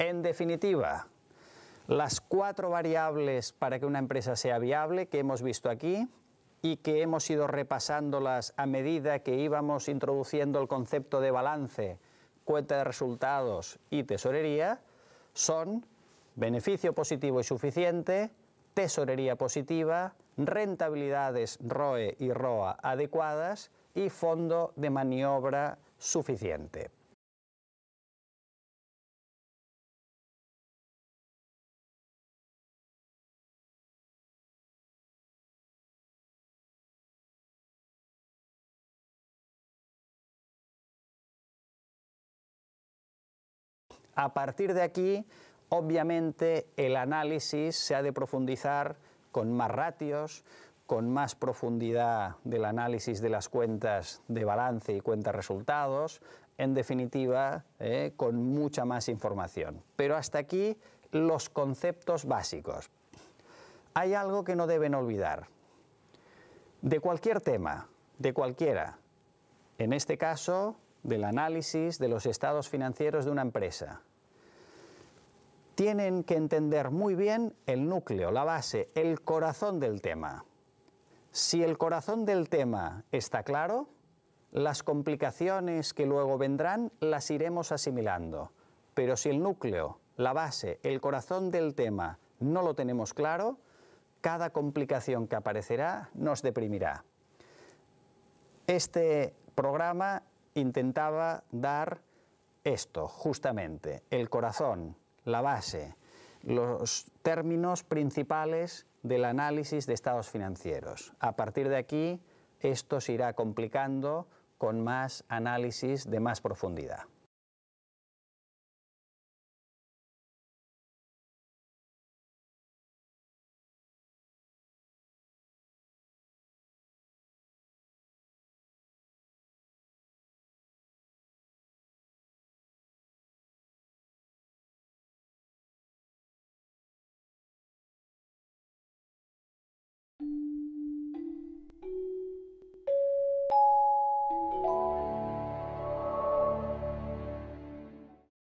En definitiva, las cuatro variables para que una empresa sea viable que hemos visto aquí y que hemos ido repasándolas a medida que íbamos introduciendo el concepto de balance, cuenta de resultados y tesorería, son beneficio positivo y suficiente, tesorería positiva, rentabilidades ROE y ROA adecuadas y fondo de maniobra suficiente. A partir de aquí, obviamente, el análisis se ha de profundizar con más ratios, con más profundidad del análisis de las cuentas de balance y cuentas resultados, en definitiva, eh, con mucha más información. Pero hasta aquí los conceptos básicos. Hay algo que no deben olvidar. De cualquier tema, de cualquiera, en este caso, del análisis de los estados financieros de una empresa, tienen que entender muy bien el núcleo, la base, el corazón del tema. Si el corazón del tema está claro, las complicaciones que luego vendrán las iremos asimilando. Pero si el núcleo, la base, el corazón del tema no lo tenemos claro, cada complicación que aparecerá nos deprimirá. Este programa intentaba dar esto, justamente, el corazón, la base, los términos principales del análisis de estados financieros. A partir de aquí, esto se irá complicando con más análisis de más profundidad.